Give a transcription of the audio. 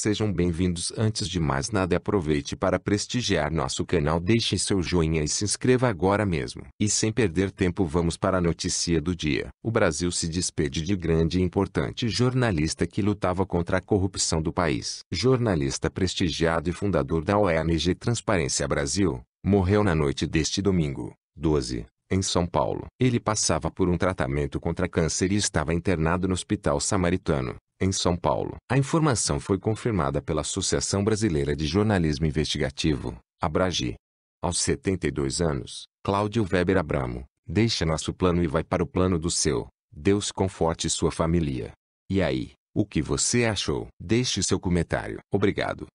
Sejam bem-vindos. Antes de mais nada, aproveite para prestigiar nosso canal. Deixe seu joinha e se inscreva agora mesmo. E sem perder tempo, vamos para a notícia do dia. O Brasil se despede de grande e importante jornalista que lutava contra a corrupção do país. Jornalista prestigiado e fundador da ONG Transparência Brasil, morreu na noite deste domingo, 12, em São Paulo. Ele passava por um tratamento contra câncer e estava internado no Hospital Samaritano em São Paulo. A informação foi confirmada pela Associação Brasileira de Jornalismo Investigativo, Abragi. Aos 72 anos, Cláudio Weber Abramo deixa nosso plano e vai para o plano do seu. Deus conforte sua família. E aí, o que você achou? Deixe seu comentário. Obrigado.